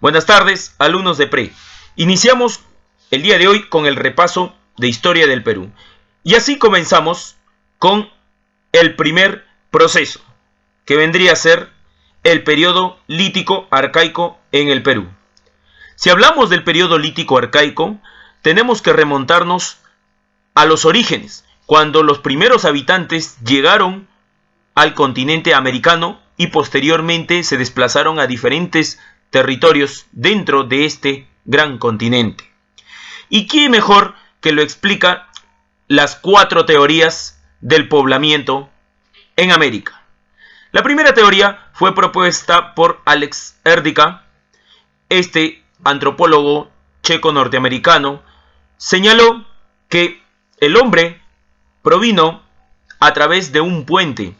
Buenas tardes, alumnos de PRE. Iniciamos el día de hoy con el repaso de historia del Perú. Y así comenzamos con el primer proceso, que vendría a ser el periodo lítico arcaico en el Perú. Si hablamos del periodo lítico arcaico, tenemos que remontarnos a los orígenes, cuando los primeros habitantes llegaron al continente americano y posteriormente se desplazaron a diferentes territorios dentro de este gran continente. ¿Y qué mejor que lo explica las cuatro teorías del poblamiento en América? La primera teoría fue propuesta por Alex Erdica, este antropólogo checo norteamericano, señaló que el hombre provino a través de un puente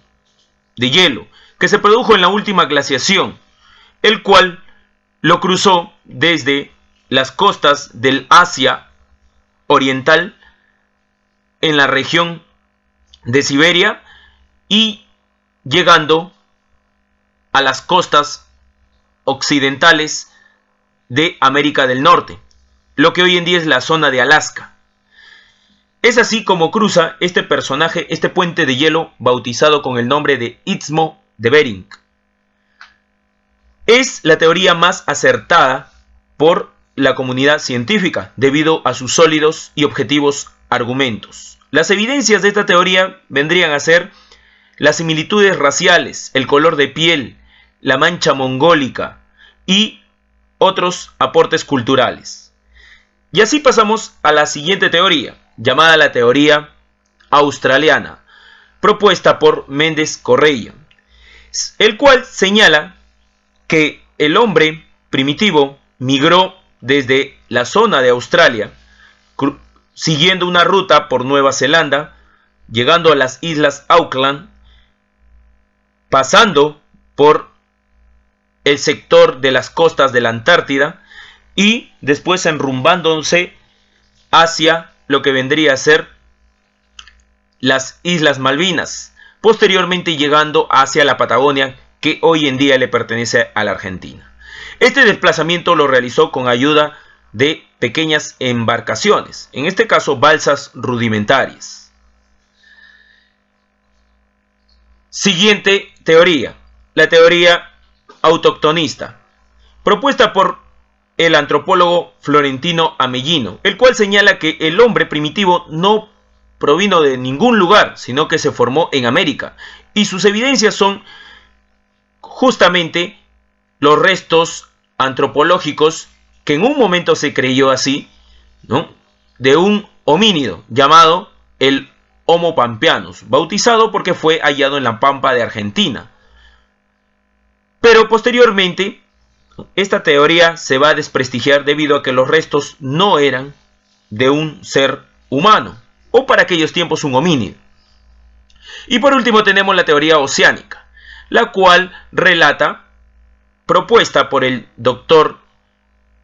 de hielo que se produjo en la última glaciación, el cual lo cruzó desde las costas del Asia Oriental en la región de Siberia y llegando a las costas occidentales de América del Norte, lo que hoy en día es la zona de Alaska. Es así como cruza este personaje este puente de hielo bautizado con el nombre de Istmo de Bering. Es la teoría más acertada por la comunidad científica debido a sus sólidos y objetivos argumentos. Las evidencias de esta teoría vendrían a ser las similitudes raciales, el color de piel, la mancha mongólica y otros aportes culturales. Y así pasamos a la siguiente teoría, llamada la teoría australiana, propuesta por Méndez Correia, el cual señala que el hombre primitivo migró desde la zona de Australia, siguiendo una ruta por Nueva Zelanda, llegando a las islas Auckland, pasando por el sector de las costas de la Antártida y después enrumbándose hacia lo que vendría a ser las Islas Malvinas, posteriormente llegando hacia la Patagonia, que hoy en día le pertenece a la Argentina. Este desplazamiento lo realizó con ayuda de pequeñas embarcaciones, en este caso balsas rudimentarias. Siguiente teoría, la teoría autoctonista, propuesta por el antropólogo Florentino Amellino, el cual señala que el hombre primitivo no provino de ningún lugar, sino que se formó en América, y sus evidencias son justamente los restos antropológicos que en un momento se creyó así, ¿no? de un homínido llamado el Homo pampeanus, bautizado porque fue hallado en la Pampa de Argentina. Pero posteriormente, esta teoría se va a desprestigiar debido a que los restos no eran de un ser humano, o para aquellos tiempos un homínido. Y por último tenemos la teoría oceánica la cual relata, propuesta por el doctor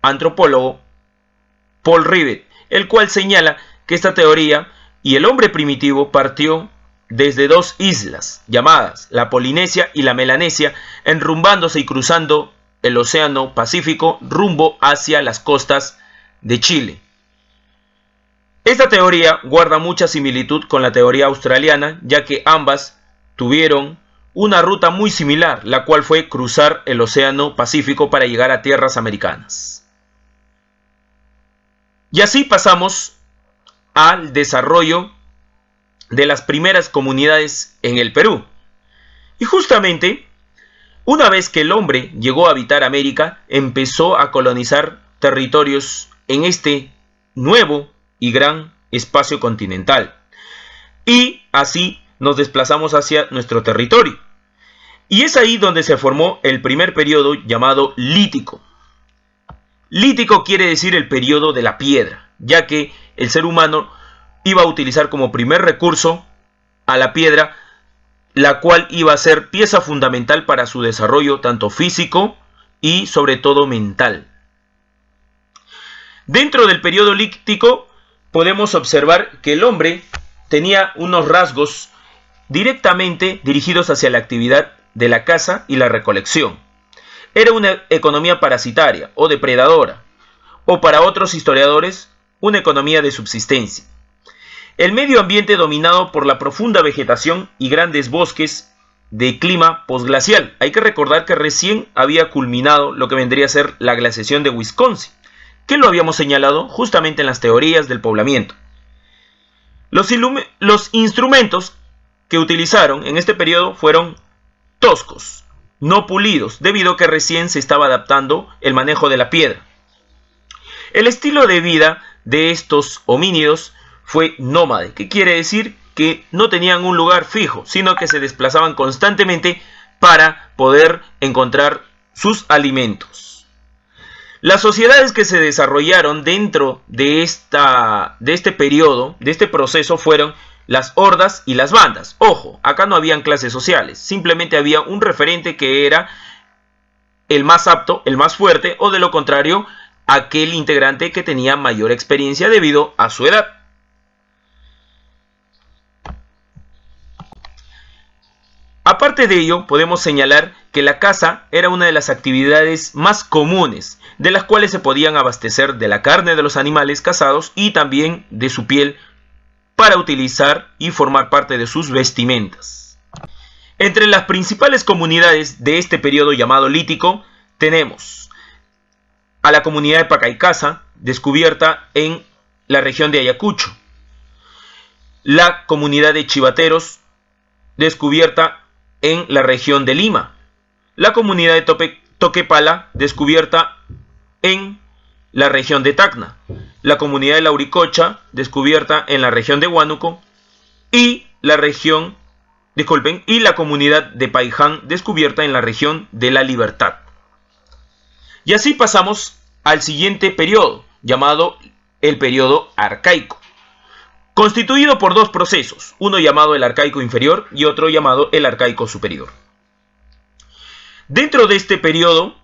antropólogo Paul Rivet, el cual señala que esta teoría y el hombre primitivo partió desde dos islas llamadas la Polinesia y la Melanesia, enrumbándose y cruzando el Océano Pacífico rumbo hacia las costas de Chile. Esta teoría guarda mucha similitud con la teoría australiana, ya que ambas tuvieron una ruta muy similar, la cual fue cruzar el Océano Pacífico para llegar a tierras americanas. Y así pasamos al desarrollo de las primeras comunidades en el Perú. Y justamente, una vez que el hombre llegó a habitar América, empezó a colonizar territorios en este nuevo y gran espacio continental. Y así nos desplazamos hacia nuestro territorio. Y es ahí donde se formó el primer periodo llamado lítico. Lítico quiere decir el periodo de la piedra, ya que el ser humano iba a utilizar como primer recurso a la piedra, la cual iba a ser pieza fundamental para su desarrollo tanto físico y sobre todo mental. Dentro del periodo lítico podemos observar que el hombre tenía unos rasgos directamente dirigidos hacia la actividad de la caza y la recolección. Era una economía parasitaria o depredadora, o para otros historiadores, una economía de subsistencia. El medio ambiente dominado por la profunda vegetación y grandes bosques de clima posglacial. Hay que recordar que recién había culminado lo que vendría a ser la glaciación de Wisconsin, que lo habíamos señalado justamente en las teorías del poblamiento. Los, los instrumentos que utilizaron en este periodo fueron toscos, no pulidos, debido a que recién se estaba adaptando el manejo de la piedra. El estilo de vida de estos homínidos fue nómade, que quiere decir que no tenían un lugar fijo, sino que se desplazaban constantemente para poder encontrar sus alimentos. Las sociedades que se desarrollaron dentro de, esta, de este periodo, de este proceso, fueron las hordas y las bandas. Ojo, acá no habían clases sociales, simplemente había un referente que era el más apto, el más fuerte o de lo contrario, aquel integrante que tenía mayor experiencia debido a su edad. Aparte de ello, podemos señalar que la caza era una de las actividades más comunes, de las cuales se podían abastecer de la carne de los animales cazados y también de su piel para utilizar y formar parte de sus vestimentas. Entre las principales comunidades de este periodo llamado lítico tenemos a la comunidad de Pacaicasa, descubierta en la región de Ayacucho, la comunidad de Chivateros, descubierta en la región de Lima, la comunidad de Toquepala, descubierta en la región de Tacna, la comunidad de Lauricocha, descubierta en la región de Huánuco, y la región, disculpen, y la comunidad de Paiján, descubierta en la región de la Libertad. Y así pasamos al siguiente periodo, llamado el periodo arcaico, constituido por dos procesos, uno llamado el arcaico inferior y otro llamado el arcaico superior. Dentro de este periodo,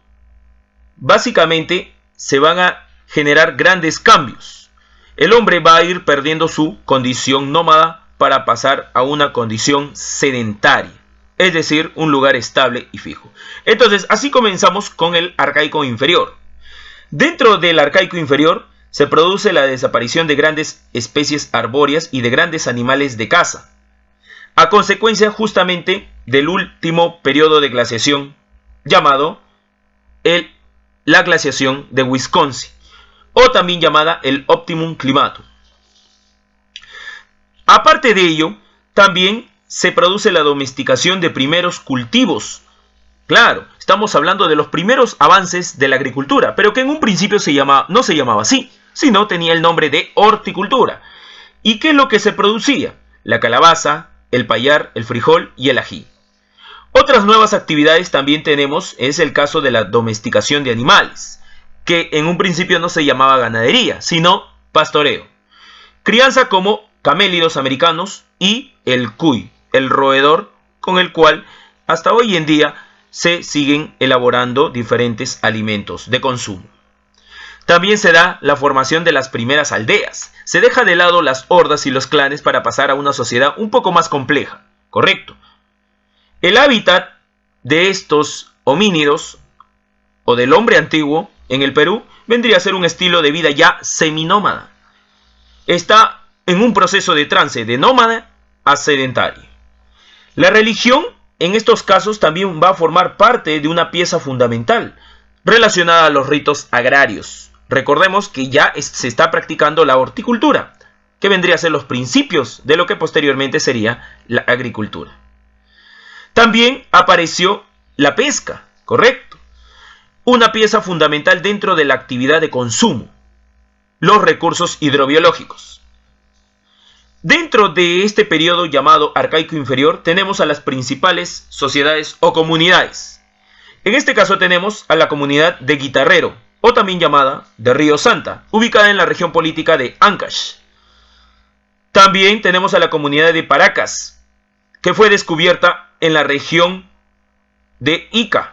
básicamente se van a generar grandes cambios. El hombre va a ir perdiendo su condición nómada para pasar a una condición sedentaria, es decir, un lugar estable y fijo. Entonces, así comenzamos con el arcaico inferior. Dentro del arcaico inferior se produce la desaparición de grandes especies arbóreas y de grandes animales de caza, a consecuencia justamente del último periodo de glaciación llamado el, la glaciación de Wisconsin o también llamada el Optimum climato... Aparte de ello, también se produce la domesticación de primeros cultivos. Claro, estamos hablando de los primeros avances de la agricultura, pero que en un principio se no se llamaba así, sino tenía el nombre de horticultura. ¿Y qué es lo que se producía? La calabaza, el payar, el frijol y el ají. Otras nuevas actividades también tenemos es el caso de la domesticación de animales que en un principio no se llamaba ganadería, sino pastoreo. Crianza como camélidos americanos y el cuy, el roedor con el cual hasta hoy en día se siguen elaborando diferentes alimentos de consumo. También se da la formación de las primeras aldeas. Se deja de lado las hordas y los clanes para pasar a una sociedad un poco más compleja. Correcto. El hábitat de estos homínidos o del hombre antiguo en el Perú vendría a ser un estilo de vida ya seminómada. Está en un proceso de trance de nómada a sedentario. La religión en estos casos también va a formar parte de una pieza fundamental relacionada a los ritos agrarios. Recordemos que ya se está practicando la horticultura, que vendría a ser los principios de lo que posteriormente sería la agricultura. También apareció la pesca, ¿correcto? una pieza fundamental dentro de la actividad de consumo, los recursos hidrobiológicos. Dentro de este periodo llamado arcaico inferior tenemos a las principales sociedades o comunidades. En este caso tenemos a la comunidad de Guitarrero, o también llamada de Río Santa, ubicada en la región política de Ancash. También tenemos a la comunidad de Paracas, que fue descubierta en la región de Ica,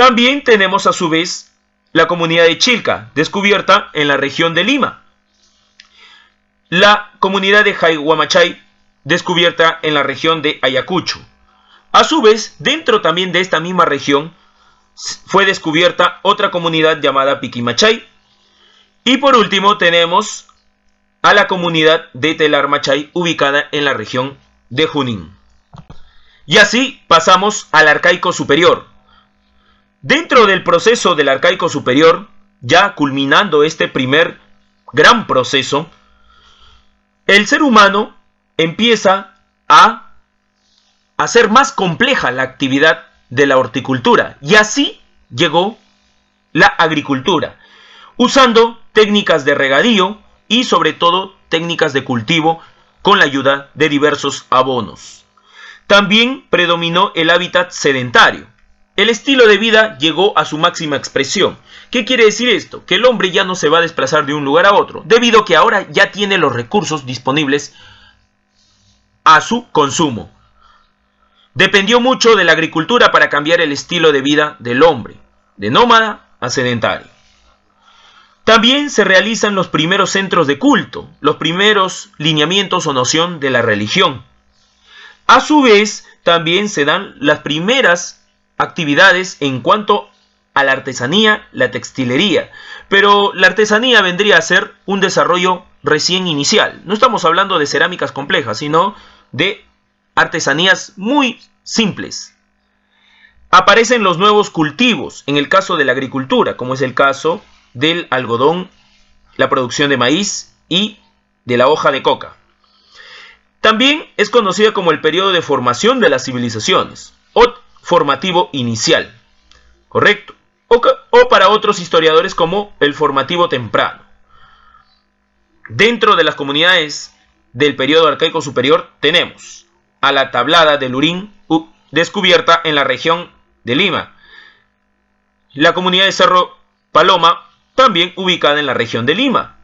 también tenemos a su vez la comunidad de Chilca, descubierta en la región de Lima. La comunidad de Jaihuamachay, descubierta en la región de Ayacucho. A su vez, dentro también de esta misma región, fue descubierta otra comunidad llamada Piquimachay. Y por último tenemos a la comunidad de Telarmachay, ubicada en la región de Junín. Y así pasamos al arcaico superior, Dentro del proceso del arcaico superior, ya culminando este primer gran proceso, el ser humano empieza a hacer más compleja la actividad de la horticultura y así llegó la agricultura, usando técnicas de regadío y sobre todo técnicas de cultivo con la ayuda de diversos abonos. También predominó el hábitat sedentario, el estilo de vida llegó a su máxima expresión. ¿Qué quiere decir esto? Que el hombre ya no se va a desplazar de un lugar a otro, debido a que ahora ya tiene los recursos disponibles a su consumo. Dependió mucho de la agricultura para cambiar el estilo de vida del hombre, de nómada a sedentario. También se realizan los primeros centros de culto, los primeros lineamientos o noción de la religión. A su vez, también se dan las primeras actividades en cuanto a la artesanía, la textilería. Pero la artesanía vendría a ser un desarrollo recién inicial. No estamos hablando de cerámicas complejas, sino de artesanías muy simples. Aparecen los nuevos cultivos, en el caso de la agricultura, como es el caso del algodón, la producción de maíz y de la hoja de coca. También es conocida como el periodo de formación de las civilizaciones formativo inicial, ¿correcto? O, para otros historiadores como el formativo temprano. Dentro de las comunidades del periodo arcaico superior tenemos a la tablada de Lurín descubierta en la región de Lima, la comunidad de Cerro Paloma también ubicada en la región de Lima,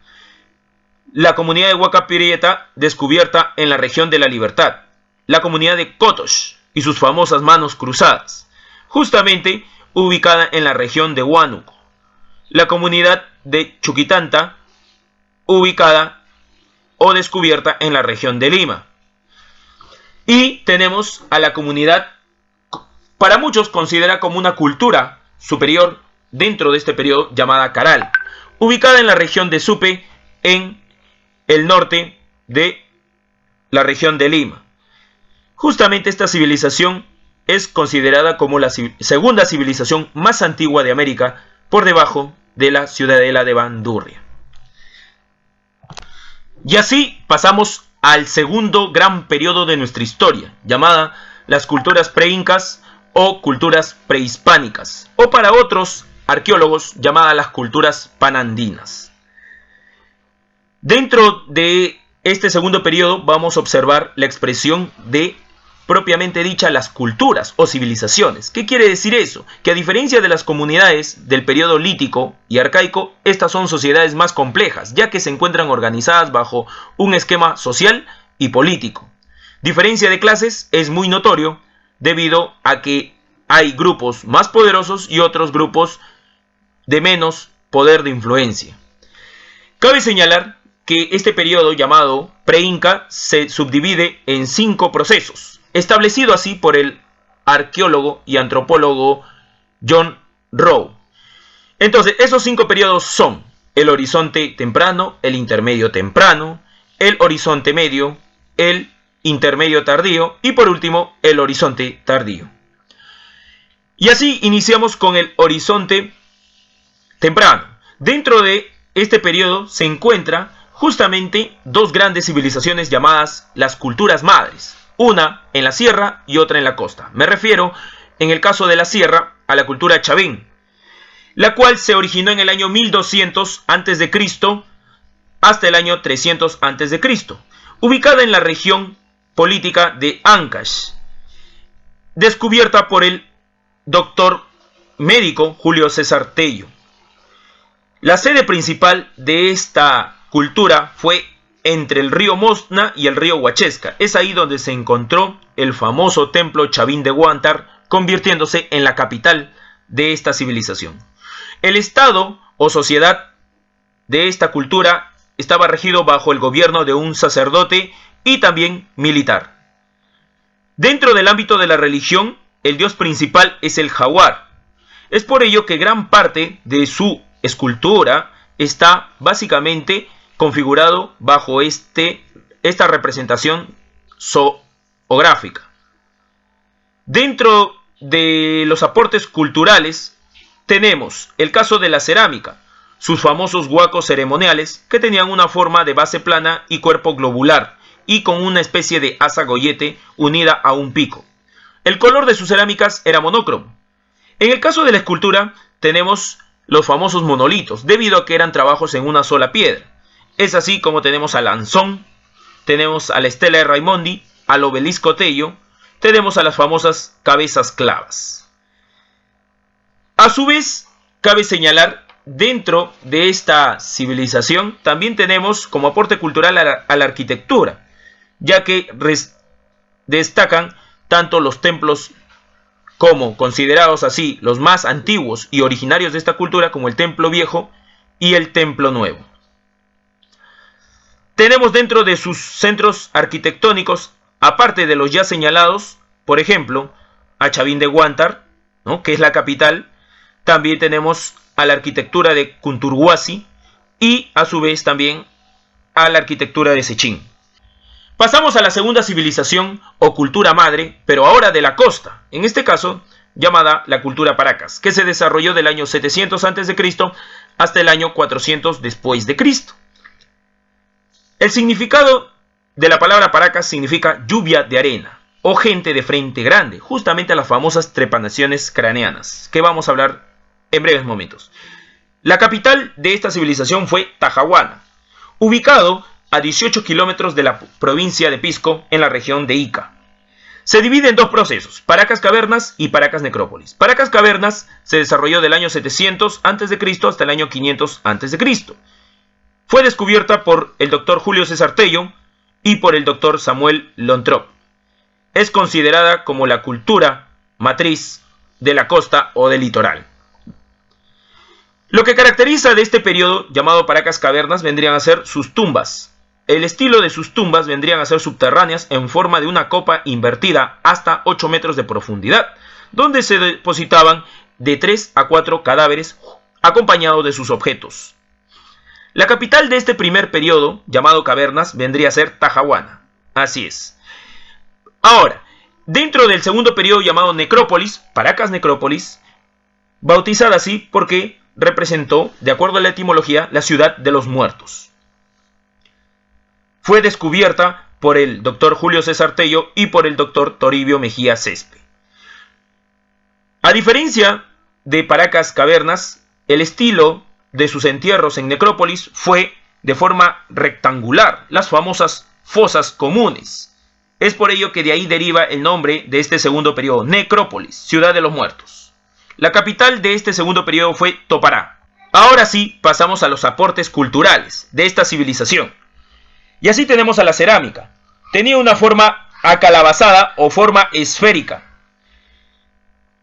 la comunidad de Huacapirieta descubierta en la región de la Libertad, la comunidad de Cotos y sus famosas manos cruzadas, justamente ubicada en la región de Huánuco. La comunidad de Chuquitanta, ubicada o descubierta en la región de Lima. Y tenemos a la comunidad, para muchos considera como una cultura superior dentro de este periodo llamada Caral, ubicada en la región de Supe, en el norte de la región de Lima. Justamente esta civilización es considerada como la segunda civilización más antigua de América, por debajo de la ciudadela de Bandurria. Y así pasamos al segundo gran periodo de nuestra historia, llamada las culturas preincas o culturas prehispánicas, o para otros arqueólogos llamada las culturas panandinas. Dentro de este segundo periodo vamos a observar la expresión de propiamente dicha las culturas o civilizaciones. ¿Qué quiere decir eso? Que a diferencia de las comunidades del periodo lítico y arcaico, estas son sociedades más complejas, ya que se encuentran organizadas bajo un esquema social y político. Diferencia de clases es muy notorio debido a que hay grupos más poderosos y otros grupos de menos poder de influencia. Cabe señalar que este periodo llamado pre-Inca se subdivide en cinco procesos establecido así por el arqueólogo y antropólogo John Rowe. Entonces, esos cinco periodos son el horizonte temprano, el intermedio temprano, el horizonte medio, el intermedio tardío y por último el horizonte tardío. Y así iniciamos con el horizonte temprano. Dentro de este periodo se encuentra justamente dos grandes civilizaciones llamadas las culturas madres una en la sierra y otra en la costa. Me refiero, en el caso de la sierra, a la cultura chavín, la cual se originó en el año 1200 a.C. hasta el año 300 a.C., ubicada en la región política de Ancash, descubierta por el doctor médico Julio César Tello. La sede principal de esta cultura fue entre el río Mostna y el río Huachesca. Es ahí donde se encontró el famoso templo Chavín de Guantar, convirtiéndose en la capital de esta civilización. El Estado o sociedad de esta cultura estaba regido bajo el gobierno de un sacerdote y también militar. Dentro del ámbito de la religión, el dios principal es el jaguar. Es por ello que gran parte de su escultura está básicamente configurado bajo este, esta representación zoográfica. Dentro de los aportes culturales tenemos el caso de la cerámica, sus famosos huacos ceremoniales que tenían una forma de base plana y cuerpo globular y con una especie de asa gollete unida a un pico. El color de sus cerámicas era monocromo. En el caso de la escultura tenemos los famosos monolitos, debido a que eran trabajos en una sola piedra. Es así como tenemos a Lanzón, tenemos a la Estela de Raimondi, al Obelisco Tello, tenemos a las famosas cabezas clavas. A su vez, cabe señalar, dentro de esta civilización también tenemos como aporte cultural a la, a la arquitectura, ya que destacan tanto los templos como considerados así los más antiguos y originarios de esta cultura como el Templo Viejo y el Templo Nuevo. Tenemos dentro de sus centros arquitectónicos, aparte de los ya señalados, por ejemplo, a Chavín de Huántar, que es la capital, también tenemos a la arquitectura de Cunturguasi y a su vez también a la arquitectura de Sechín. Pasamos a la segunda civilización o cultura madre, pero ahora de la costa, en este caso llamada la cultura Paracas, que se desarrolló del año 700 a.C. hasta el año 400 después de Cristo. El significado de la palabra Paracas significa lluvia de arena o gente de frente grande, justamente a las famosas trepanaciones craneanas, que vamos a hablar en breves momentos. La capital de esta civilización fue Tajahuana, ubicado a 18 kilómetros de la provincia de Pisco, en la región de Ica. Se divide en dos procesos, Paracas Cavernas y Paracas Necrópolis. Paracas Cavernas se desarrolló del año 700 a.C. hasta el año 500 a.C fue descubierta por el doctor Julio César Tello y por el doctor Samuel Lontrop. Es considerada como la cultura matriz de la costa o del litoral. Lo que caracteriza de este periodo llamado Paracas Cavernas vendrían a ser sus tumbas. El estilo de sus tumbas vendrían a ser subterráneas en forma de una copa invertida hasta 8 metros de profundidad, donde se depositaban de 3 a 4 cadáveres acompañados de sus objetos, la capital de este primer periodo, llamado Cavernas, vendría a ser Tajahuana. Así es. Ahora, dentro del segundo periodo llamado Necrópolis, Paracas Necrópolis, bautizada así porque representó, de acuerdo a la etimología, la ciudad de los muertos. Fue descubierta por el doctor Julio César Tello y por el doctor Toribio Mejía Céspe. A diferencia de Paracas Cavernas, el estilo de sus entierros en necrópolis fue de forma rectangular, las famosas fosas comunes. Es por ello que de ahí deriva el nombre de este segundo periodo, necrópolis, ciudad de los muertos. La capital de este segundo periodo fue Topará. Ahora sí, pasamos a los aportes culturales de esta civilización. Y así tenemos a la cerámica. Tenía una forma acalabazada o forma esférica,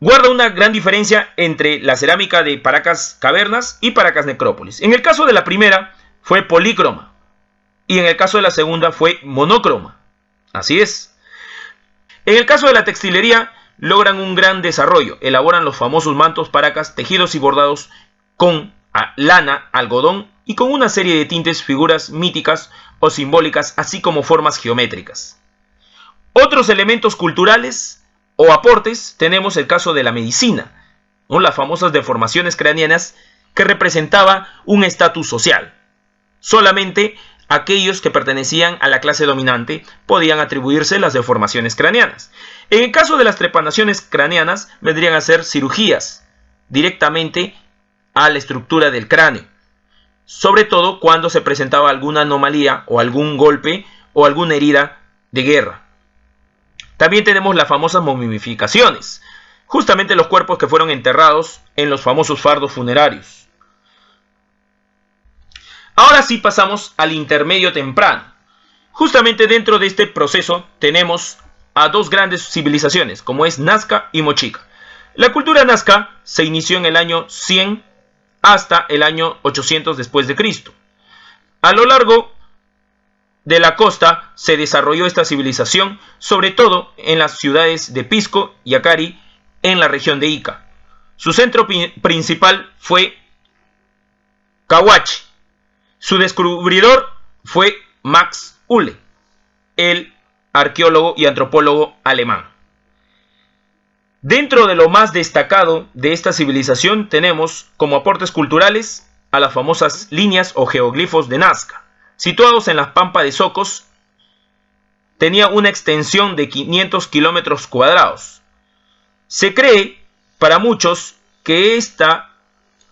Guarda una gran diferencia entre la cerámica de Paracas Cavernas y Paracas Necrópolis. En el caso de la primera fue polícroma y en el caso de la segunda fue monocroma. Así es. En el caso de la textilería logran un gran desarrollo. Elaboran los famosos mantos Paracas, tejidos y bordados con lana, algodón y con una serie de tintes, figuras míticas o simbólicas, así como formas geométricas. Otros elementos culturales o aportes tenemos el caso de la medicina, con las famosas deformaciones craneanas que representaba un estatus social. Solamente aquellos que pertenecían a la clase dominante podían atribuirse las deformaciones craneanas. En el caso de las trepanaciones craneanas vendrían a ser cirugías directamente a la estructura del cráneo, sobre todo cuando se presentaba alguna anomalía o algún golpe o alguna herida de guerra. También tenemos las famosas momificaciones, justamente los cuerpos que fueron enterrados en los famosos fardos funerarios. Ahora sí pasamos al intermedio temprano. Justamente dentro de este proceso tenemos a dos grandes civilizaciones, como es Nazca y Mochica. La cultura Nazca se inició en el año 100 hasta el año 800 después de Cristo. A lo largo de la costa se desarrolló esta civilización, sobre todo en las ciudades de Pisco y Acari, en la región de Ica. Su centro principal fue Kawachi. Su descubridor fue Max Uhle, el arqueólogo y antropólogo alemán. Dentro de lo más destacado de esta civilización tenemos como aportes culturales a las famosas líneas o geoglifos de Nazca Situados en las pampas de Socos, tenía una extensión de 500 kilómetros cuadrados. Se cree, para muchos, que esta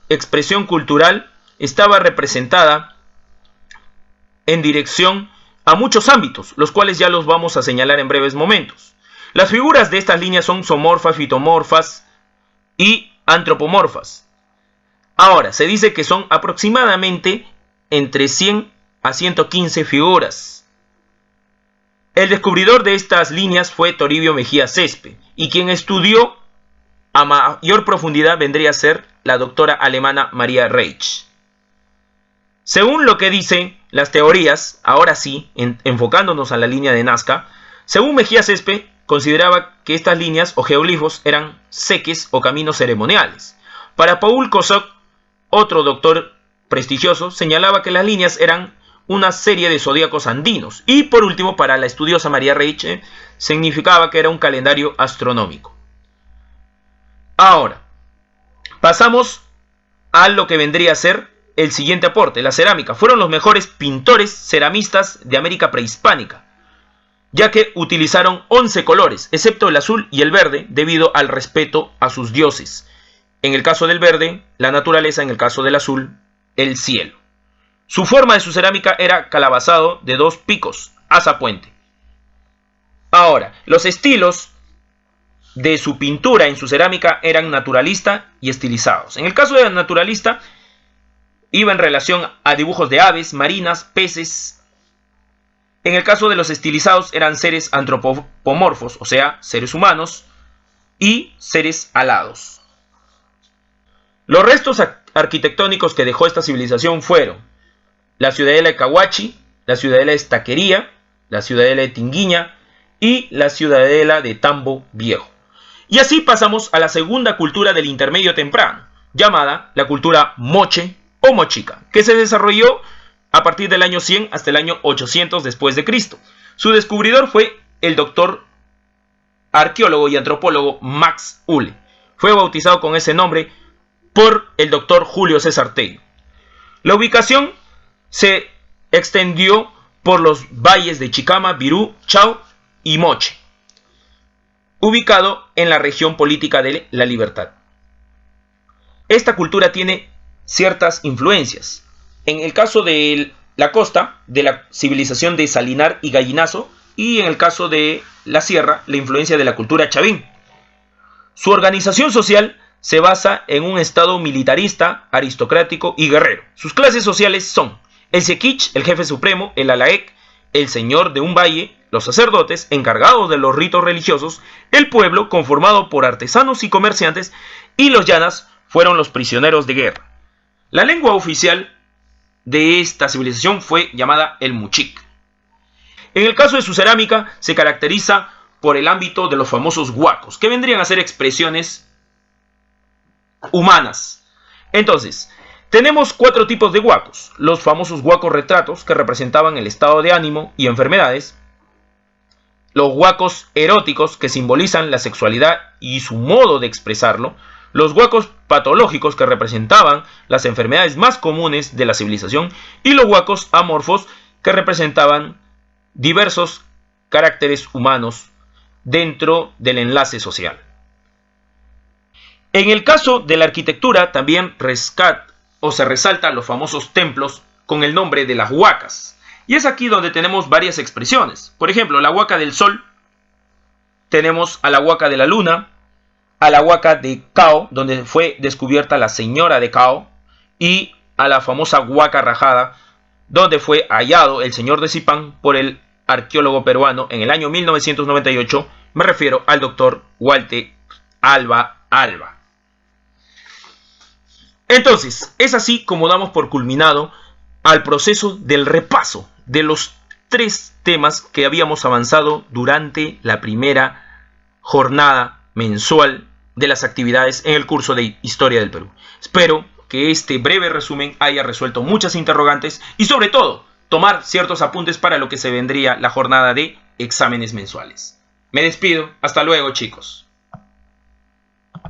expresión cultural estaba representada en dirección a muchos ámbitos, los cuales ya los vamos a señalar en breves momentos. Las figuras de estas líneas son somorfas, fitomorfas y antropomorfas. Ahora, se dice que son aproximadamente entre 100 a 115 figuras. El descubridor de estas líneas fue Toribio Mejía Césped y quien estudió a mayor profundidad vendría a ser la doctora alemana María Reich. Según lo que dicen las teorías, ahora sí, enfocándonos a la línea de Nazca, según Mejía Césped consideraba que estas líneas o geoglifos eran seques o caminos ceremoniales. Para Paul Kosok, otro doctor prestigioso, señalaba que las líneas eran una serie de zodíacos andinos. Y por último, para la estudiosa María Reiche, significaba que era un calendario astronómico. Ahora, pasamos a lo que vendría a ser el siguiente aporte, la cerámica. Fueron los mejores pintores ceramistas de América prehispánica, ya que utilizaron 11 colores, excepto el azul y el verde, debido al respeto a sus dioses. En el caso del verde, la naturaleza, en el caso del azul, el cielo. Su forma de su cerámica era calabazado de dos picos, asa puente. Ahora, los estilos de su pintura en su cerámica eran naturalista y estilizados. En el caso de naturalista, iba en relación a dibujos de aves, marinas, peces. En el caso de los estilizados eran seres antropomorfos, o sea, seres humanos, y seres alados. Los restos arquitectónicos que dejó esta civilización fueron la ciudadela de Cahuachi, la ciudadela de Estaquería, la ciudadela de Tinguiña y la ciudadela de Tambo Viejo. Y así pasamos a la segunda cultura del intermedio temprano, llamada la cultura moche o mochica, que se desarrolló a partir del año 100 hasta el año 800 después de Cristo. Su descubridor fue el doctor arqueólogo y antropólogo Max Hule. Fue bautizado con ese nombre por el doctor Julio César Tello. La ubicación se extendió por los valles de Chicama, Virú, Chao y Moche, ubicado en la región política de la libertad. Esta cultura tiene ciertas influencias. En el caso de la costa, de la civilización de Salinar y Gallinazo, y en el caso de la sierra, la influencia de la cultura chavín. Su organización social se basa en un estado militarista, aristocrático y guerrero. Sus clases sociales son el Sequich, el jefe supremo, el Alaek, el señor de un valle, los sacerdotes encargados de los ritos religiosos, el pueblo conformado por artesanos y comerciantes y los llanas fueron los prisioneros de guerra. La lengua oficial de esta civilización fue llamada el Muchik. En el caso de su cerámica se caracteriza por el ámbito de los famosos huacos, que vendrían a ser expresiones humanas. Entonces, tenemos cuatro tipos de huacos, los famosos huacos retratos que representaban el estado de ánimo y enfermedades, los huacos eróticos que simbolizan la sexualidad y su modo de expresarlo, los huacos patológicos que representaban las enfermedades más comunes de la civilización y los huacos amorfos que representaban diversos caracteres humanos dentro del enlace social. En el caso de la arquitectura también rescat o se resaltan los famosos templos con el nombre de las huacas. Y es aquí donde tenemos varias expresiones. Por ejemplo, la huaca del sol, tenemos a la huaca de la luna, a la huaca de Cao, donde fue descubierta la señora de Cao, y a la famosa huaca rajada, donde fue hallado el señor de Zipán por el arqueólogo peruano en el año 1998, me refiero al doctor Walter Alba Alba. Entonces, es así como damos por culminado al proceso del repaso de los tres temas que habíamos avanzado durante la primera jornada mensual de las actividades en el curso de Historia del Perú. Espero que este breve resumen haya resuelto muchas interrogantes y sobre todo tomar ciertos apuntes para lo que se vendría la jornada de exámenes mensuales. Me despido, hasta luego chicos.